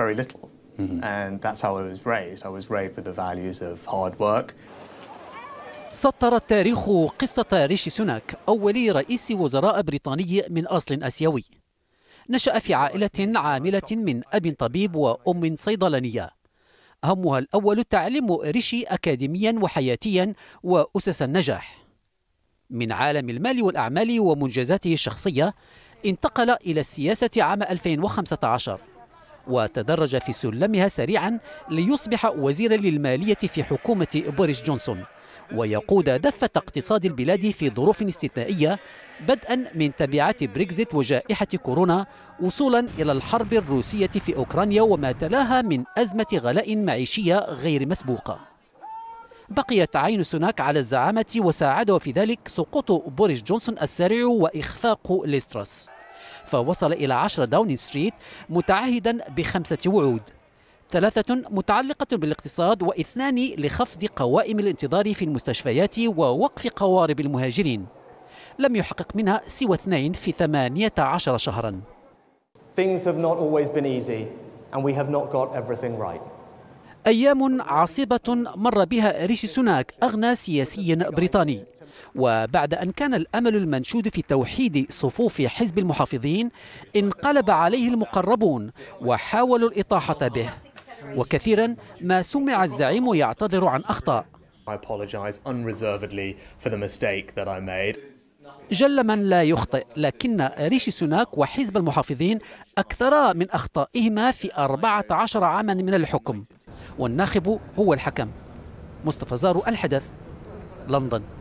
very little. Mm -hmm. And that's how I was raised. I was raised with the values of hard work. سطر التاريخ قصة ريشي سوناك أول رئيس وزراء بريطاني من أصل أسيوي نشأ في عائلة عاملة من أب طبيب وأم صيدلانية أهمها الأول تعليم ريشي أكاديميا وحياتيا وأسس النجاح من عالم المال والأعمال ومنجزاته الشخصية انتقل إلى السياسة عام 2015 وتدرج في سلمها سريعا ليصبح وزيرا للمالية في حكومة بوريس جونسون ويقود دفة اقتصاد البلاد في ظروف استثنائية بدءا من تبعات بريكزيت وجائحة كورونا وصولا إلى الحرب الروسية في أوكرانيا وما تلاها من أزمة غلاء معيشية غير مسبوقة بقيت عين سوناك على الزعامة وساعده في ذلك سقوط بوريس جونسون السريع وإخفاق ليستراس فوصل إلى 10 داونين ستريت متعهدا بخمسة وعود ثلاثة متعلقة بالاقتصاد واثنان لخفض قوائم الانتظار في المستشفيات ووقف قوارب المهاجرين لم يحقق منها سوى اثنين في 18 شهراً Things have not always been easy and we have not got everything right. أيام عصيبة مر بها ريشي سوناك أغنى سياسي بريطاني وبعد أن كان الأمل المنشود في توحيد صفوف حزب المحافظين انقلب عليه المقربون وحاولوا الإطاحة به وكثيرا ما سمع الزعيم يعتذر عن أخطاء جل من لا يخطئ لكن ريشي سوناك وحزب المحافظين أكثرا من أخطائهما في 14 عاما من الحكم والناخب هو الحكم مصطفى زارو الحدث لندن